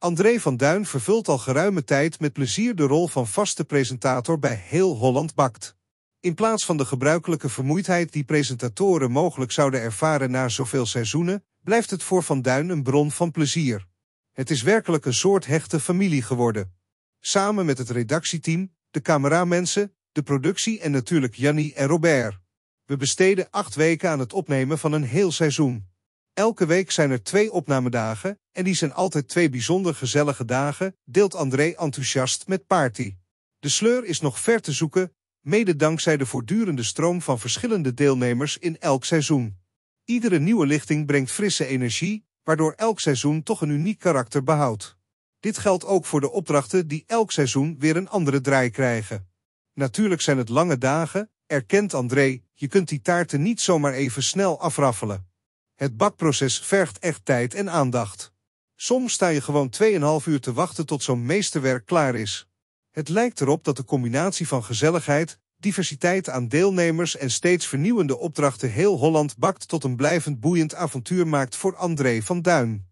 André van Duin vervult al geruime tijd met plezier de rol van vaste presentator bij Heel Holland Bakt. In plaats van de gebruikelijke vermoeidheid die presentatoren mogelijk zouden ervaren na zoveel seizoenen, blijft het voor Van Duin een bron van plezier. Het is werkelijk een soort hechte familie geworden. Samen met het redactieteam, de cameramensen, de productie en natuurlijk Jannie en Robert. We besteden acht weken aan het opnemen van een heel seizoen. Elke week zijn er twee opnamedagen en die zijn altijd twee bijzonder gezellige dagen, deelt André enthousiast met Party. De sleur is nog ver te zoeken, mede dankzij de voortdurende stroom van verschillende deelnemers in elk seizoen. Iedere nieuwe lichting brengt frisse energie, waardoor elk seizoen toch een uniek karakter behoudt. Dit geldt ook voor de opdrachten die elk seizoen weer een andere draai krijgen. Natuurlijk zijn het lange dagen, erkent André, je kunt die taarten niet zomaar even snel afraffelen. Het bakproces vergt echt tijd en aandacht. Soms sta je gewoon 2,5 uur te wachten tot zo'n meesterwerk klaar is. Het lijkt erop dat de combinatie van gezelligheid, diversiteit aan deelnemers en steeds vernieuwende opdrachten heel Holland bakt tot een blijvend boeiend avontuur maakt voor André van Duin.